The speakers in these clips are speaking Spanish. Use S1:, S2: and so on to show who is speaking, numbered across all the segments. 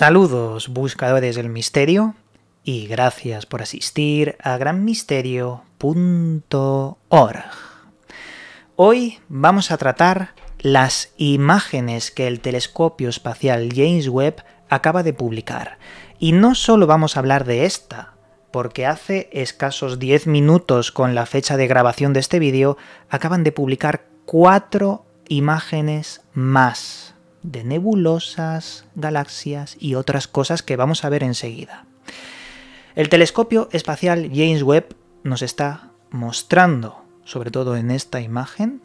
S1: Saludos buscadores del misterio y gracias por asistir a granmisterio.org. Hoy vamos a tratar las imágenes que el telescopio espacial James Webb acaba de publicar. Y no solo vamos a hablar de esta, porque hace escasos 10 minutos con la fecha de grabación de este vídeo acaban de publicar cuatro imágenes más de nebulosas, galaxias y otras cosas que vamos a ver enseguida. El telescopio espacial James Webb nos está mostrando, sobre todo en esta imagen,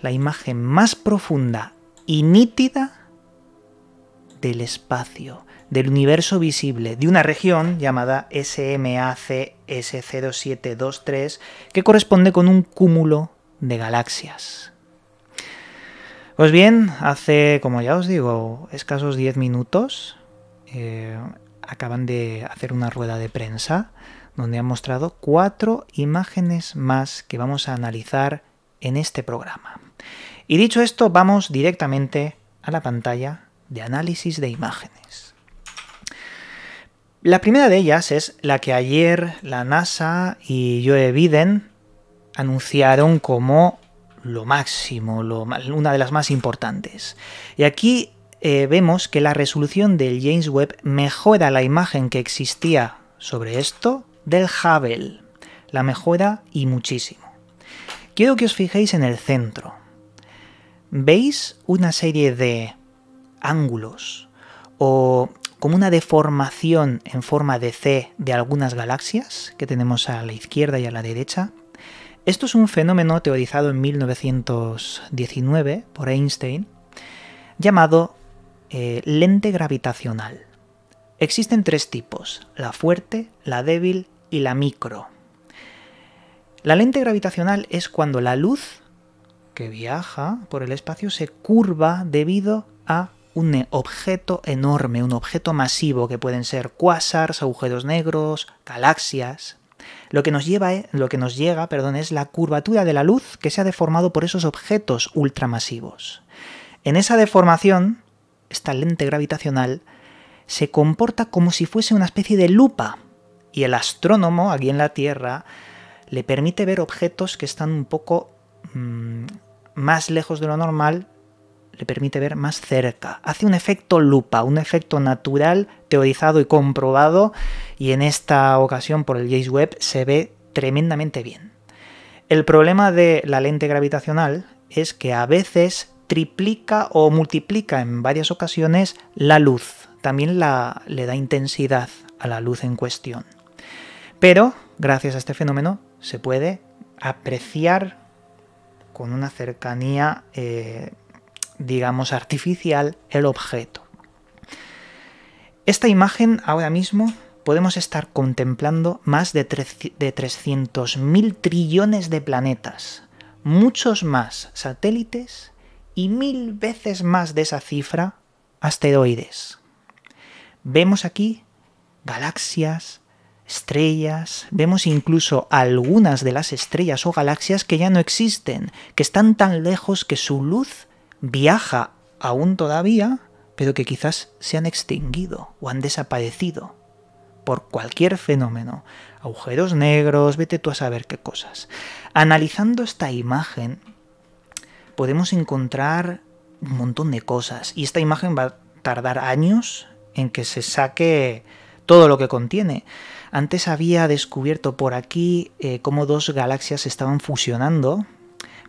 S1: la imagen más profunda y nítida del espacio, del universo visible, de una región llamada SMACS0723, que corresponde con un cúmulo de galaxias. Pues bien, hace, como ya os digo, escasos 10 minutos eh, acaban de hacer una rueda de prensa donde han mostrado cuatro imágenes más que vamos a analizar en este programa. Y dicho esto, vamos directamente a la pantalla de análisis de imágenes. La primera de ellas es la que ayer la NASA y Joe Biden anunciaron como lo máximo, una de las más importantes. Y aquí eh, vemos que la resolución del James Webb mejora la imagen que existía sobre esto del Hubble. La mejora y muchísimo. Quiero que os fijéis en el centro. ¿Veis una serie de ángulos o como una deformación en forma de C de algunas galaxias que tenemos a la izquierda y a la derecha? Esto es un fenómeno teorizado en 1919 por Einstein llamado eh, lente gravitacional. Existen tres tipos, la fuerte, la débil y la micro. La lente gravitacional es cuando la luz que viaja por el espacio se curva debido a un objeto enorme, un objeto masivo que pueden ser cuásars, agujeros negros, galaxias. Lo que nos, lleva, eh, lo que nos llega perdón, es la curvatura de la luz que se ha deformado por esos objetos ultramasivos. En esa deformación, esta lente gravitacional se comporta como si fuese una especie de lupa, y el astrónomo aquí en la Tierra le permite ver objetos que están un poco mm, más lejos de lo normal le permite ver más cerca. Hace un efecto lupa, un efecto natural, teorizado y comprobado, y en esta ocasión por el James Webb se ve tremendamente bien. El problema de la lente gravitacional es que a veces triplica o multiplica en varias ocasiones la luz, también la, le da intensidad a la luz en cuestión. Pero, gracias a este fenómeno, se puede apreciar con una cercanía eh, digamos, artificial el objeto. Esta imagen ahora mismo podemos estar contemplando más de, de 300.000 trillones de planetas, muchos más satélites y mil veces más de esa cifra asteroides. Vemos aquí galaxias, estrellas, vemos incluso algunas de las estrellas o galaxias que ya no existen, que están tan lejos que su luz viaja aún todavía, pero que quizás se han extinguido o han desaparecido por cualquier fenómeno, agujeros negros, vete tú a saber qué cosas. Analizando esta imagen, podemos encontrar un montón de cosas y esta imagen va a tardar años en que se saque todo lo que contiene. Antes había descubierto por aquí eh, cómo dos galaxias estaban fusionando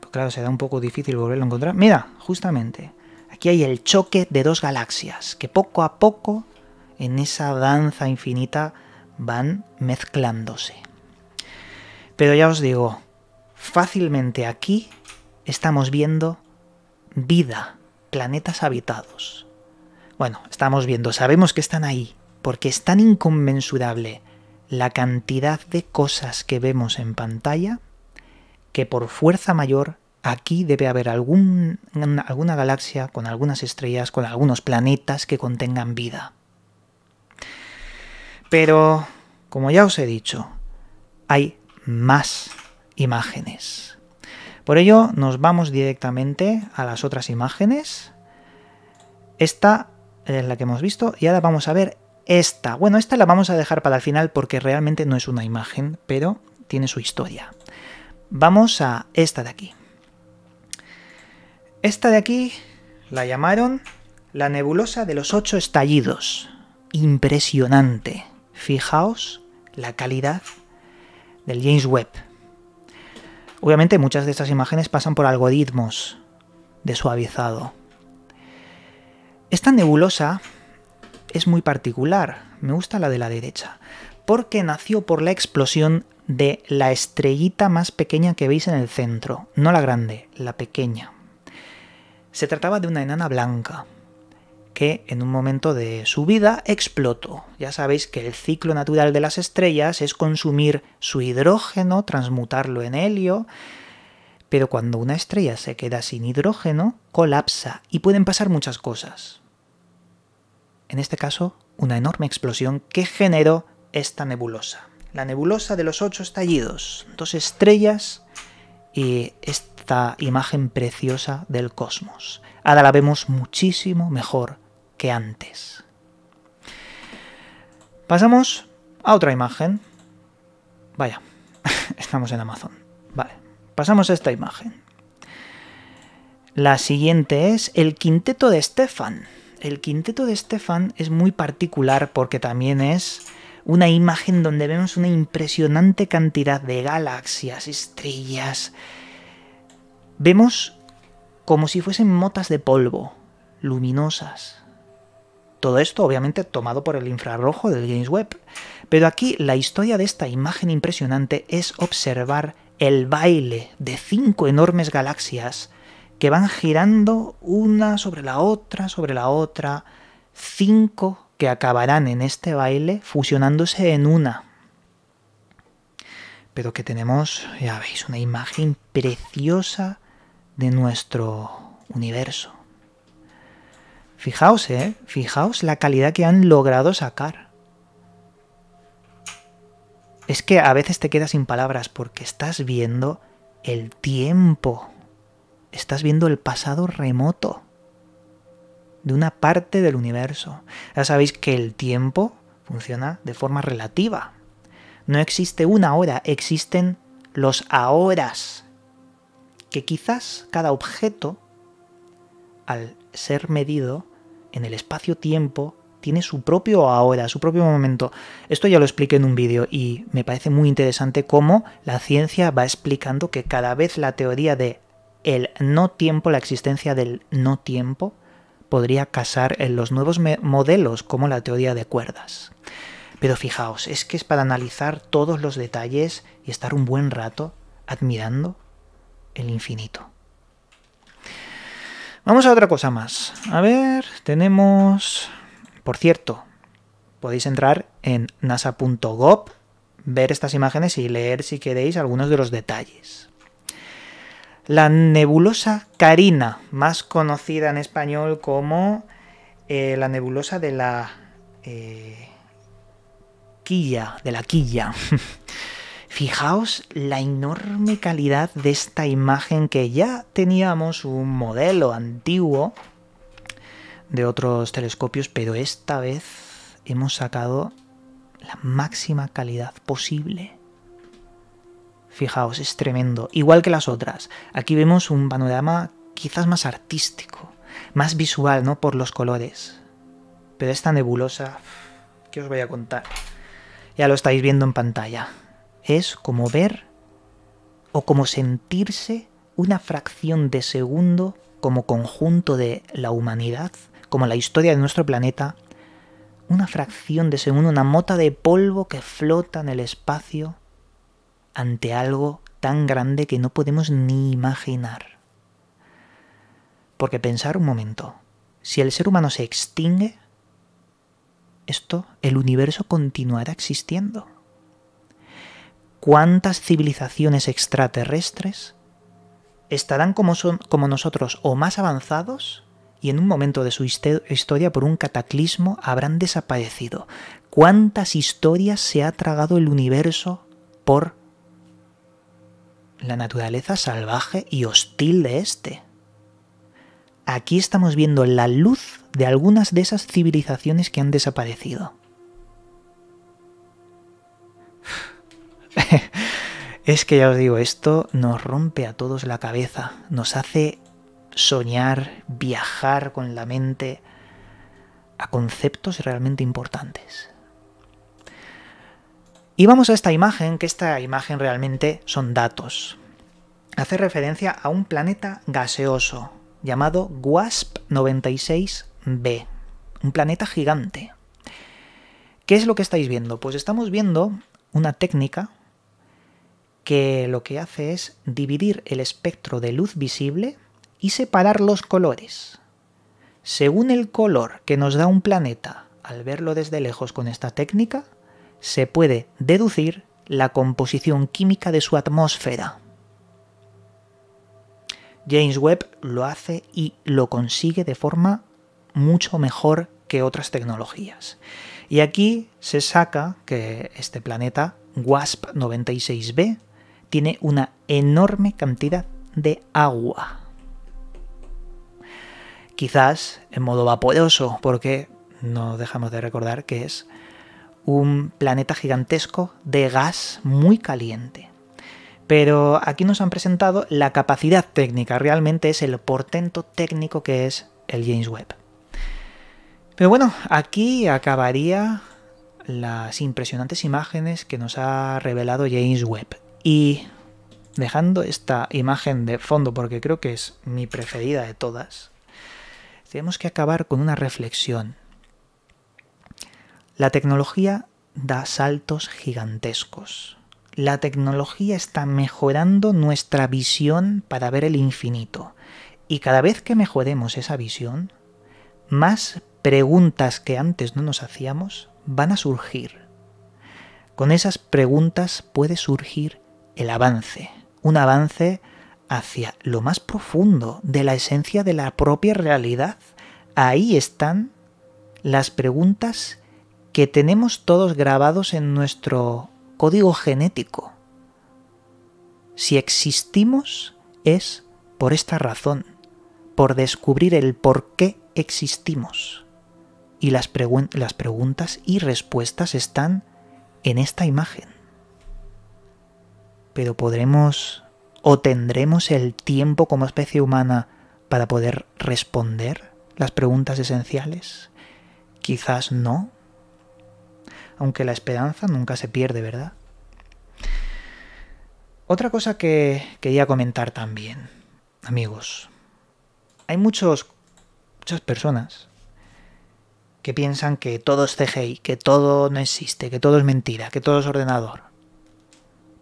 S1: Claro, claro, será un poco difícil volverlo a encontrar. Mira, justamente, aquí hay el choque de dos galaxias, que poco a poco, en esa danza infinita, van mezclándose. Pero ya os digo, fácilmente aquí estamos viendo vida, planetas habitados. Bueno, estamos viendo, sabemos que están ahí, porque es tan inconmensurable la cantidad de cosas que vemos en pantalla que por fuerza mayor aquí debe haber algún, alguna galaxia con algunas estrellas, con algunos planetas que contengan vida. Pero, como ya os he dicho, hay más imágenes. Por ello, nos vamos directamente a las otras imágenes. Esta es la que hemos visto y ahora vamos a ver esta. Bueno, esta la vamos a dejar para el final porque realmente no es una imagen, pero tiene su historia vamos a esta de aquí. Esta de aquí la llamaron la nebulosa de los ocho estallidos. Impresionante. Fijaos la calidad del James Webb. Obviamente muchas de estas imágenes pasan por algoritmos de suavizado. Esta nebulosa es muy particular, me gusta la de la derecha, porque nació por la explosión de la estrellita más pequeña que veis en el centro, no la grande, la pequeña. Se trataba de una enana blanca, que en un momento de su vida explotó. Ya sabéis que el ciclo natural de las estrellas es consumir su hidrógeno, transmutarlo en helio, pero cuando una estrella se queda sin hidrógeno, colapsa y pueden pasar muchas cosas. En este caso, una enorme explosión que generó esta nebulosa la nebulosa de los ocho estallidos, dos estrellas y esta imagen preciosa del cosmos. Ahora la vemos muchísimo mejor que antes. Pasamos a otra imagen. Vaya, estamos en Amazon. Vale, pasamos a esta imagen. La siguiente es el quinteto de Estefan. El quinteto de Estefan es muy particular porque también es una imagen donde vemos una impresionante cantidad de galaxias, estrellas. Vemos como si fuesen motas de polvo, luminosas. Todo esto obviamente tomado por el infrarrojo del James Webb. Pero aquí la historia de esta imagen impresionante es observar el baile de cinco enormes galaxias que van girando una sobre la otra, sobre la otra, cinco que acabarán en este baile fusionándose en una. Pero que tenemos, ya veis, una imagen preciosa de nuestro universo. Fijaos, ¿eh? Fijaos la calidad que han logrado sacar. Es que a veces te quedas sin palabras porque estás viendo el tiempo. Estás viendo el pasado remoto de una parte del universo. Ya sabéis que el tiempo funciona de forma relativa. No existe una hora, existen los ahoras, que quizás cada objeto, al ser medido en el espacio-tiempo, tiene su propio ahora, su propio momento. Esto ya lo expliqué en un vídeo y me parece muy interesante cómo la ciencia va explicando que cada vez la teoría de el no tiempo, la existencia del no tiempo, podría casar en los nuevos modelos como la teoría de cuerdas. Pero fijaos, es que es para analizar todos los detalles y estar un buen rato admirando el infinito. Vamos a otra cosa más. A ver, tenemos... Por cierto, podéis entrar en nasa.gov, ver estas imágenes y leer si queréis algunos de los detalles. La nebulosa Carina, más conocida en español como eh, la nebulosa de la eh, quilla, de la quilla. Fijaos la enorme calidad de esta imagen que ya teníamos un modelo antiguo de otros telescopios, pero esta vez hemos sacado la máxima calidad posible. Fijaos, es tremendo. Igual que las otras. Aquí vemos un panorama quizás más artístico, más visual, ¿no? Por los colores. Pero esta nebulosa, ¿qué os voy a contar? Ya lo estáis viendo en pantalla. Es como ver o como sentirse una fracción de segundo como conjunto de la humanidad, como la historia de nuestro planeta, una fracción de segundo, una mota de polvo que flota en el espacio ante algo tan grande que no podemos ni imaginar. Porque pensar un momento, si el ser humano se extingue, esto, el universo continuará existiendo. ¿Cuántas civilizaciones extraterrestres estarán como, son, como nosotros o más avanzados y en un momento de su historia por un cataclismo habrán desaparecido. ¿Cuántas historias se ha tragado el universo por la naturaleza salvaje y hostil de este. Aquí estamos viendo la luz de algunas de esas civilizaciones que han desaparecido. es que ya os digo, esto nos rompe a todos la cabeza, nos hace soñar, viajar con la mente a conceptos realmente importantes. Y vamos a esta imagen, que esta imagen realmente son datos. Hace referencia a un planeta gaseoso llamado WASP-96b, un planeta gigante. ¿Qué es lo que estáis viendo? Pues estamos viendo una técnica que lo que hace es dividir el espectro de luz visible y separar los colores. Según el color que nos da un planeta al verlo desde lejos con esta técnica, se puede deducir la composición química de su atmósfera. James Webb lo hace y lo consigue de forma mucho mejor que otras tecnologías. Y aquí se saca que este planeta WASP-96b tiene una enorme cantidad de agua. Quizás en modo vaporoso, porque no dejamos de recordar que es un planeta gigantesco de gas muy caliente. Pero aquí nos han presentado la capacidad técnica, realmente es el portento técnico que es el James Webb. Pero bueno, aquí acabaría las impresionantes imágenes que nos ha revelado James Webb. Y dejando esta imagen de fondo, porque creo que es mi preferida de todas, tenemos que acabar con una reflexión. La tecnología da saltos gigantescos. La tecnología está mejorando nuestra visión para ver el infinito. Y cada vez que mejoremos esa visión, más preguntas que antes no nos hacíamos van a surgir. Con esas preguntas puede surgir el avance, un avance hacia lo más profundo de la esencia de la propia realidad. Ahí están las preguntas que tenemos todos grabados en nuestro código genético. Si existimos es por esta razón, por descubrir el por qué existimos. Y las, las preguntas y respuestas están en esta imagen. Pero podremos o tendremos el tiempo como especie humana para poder responder las preguntas esenciales? Quizás no, aunque la esperanza nunca se pierde, ¿verdad? Otra cosa que quería comentar también, amigos. Hay muchos, muchas personas que piensan que todo es CGI, que todo no existe, que todo es mentira, que todo es ordenador.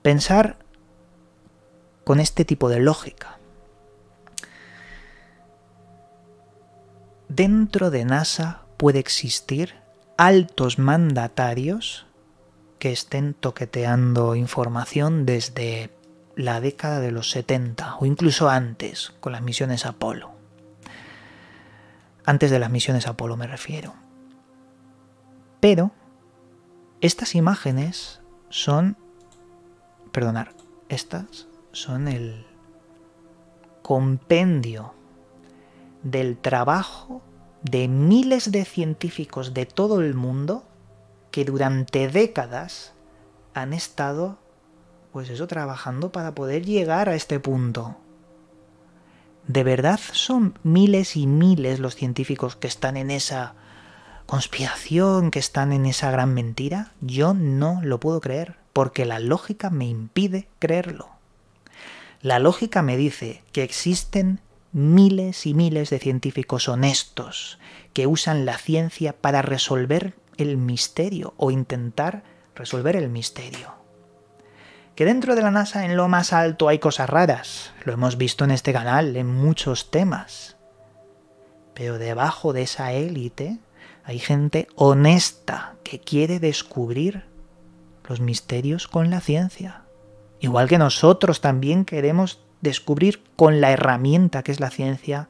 S1: Pensar con este tipo de lógica. Dentro de NASA puede existir altos mandatarios que estén toqueteando información desde la década de los 70 o incluso antes con las misiones Apolo. Antes de las misiones Apolo me refiero. Pero estas imágenes son... Perdonar, estas son el compendio del trabajo de miles de científicos de todo el mundo que durante décadas han estado, pues eso, trabajando para poder llegar a este punto. ¿De verdad son miles y miles los científicos que están en esa conspiración, que están en esa gran mentira? Yo no lo puedo creer, porque la lógica me impide creerlo. La lógica me dice que existen miles y miles de científicos honestos que usan la ciencia para resolver el misterio o intentar resolver el misterio. Que dentro de la NASA en lo más alto hay cosas raras, lo hemos visto en este canal en muchos temas. Pero debajo de esa élite hay gente honesta que quiere descubrir los misterios con la ciencia. Igual que nosotros también queremos descubrir con la herramienta que es la ciencia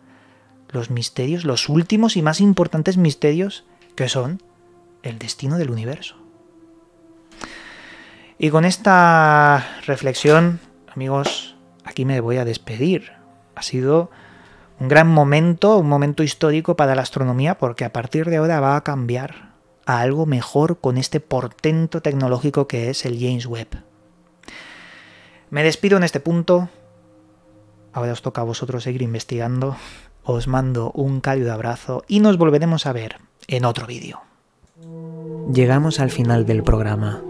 S1: los misterios, los últimos y más importantes misterios que son el destino del universo. Y con esta reflexión, amigos, aquí me voy a despedir. Ha sido un gran momento, un momento histórico para la astronomía porque a partir de ahora va a cambiar a algo mejor con este portento tecnológico que es el James Webb. Me despido en este punto, ahora os toca a vosotros seguir investigando. Os mando un cálido abrazo y nos volveremos a ver en otro vídeo. Llegamos al final del programa.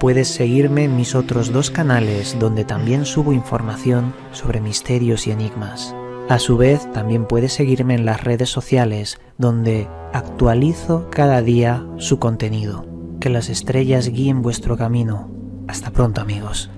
S1: Puedes seguirme en mis otros dos canales donde también subo información sobre misterios y enigmas. A su vez, también puedes seguirme en las redes sociales donde actualizo cada día su contenido. Que las estrellas guíen vuestro camino. Hasta pronto amigos.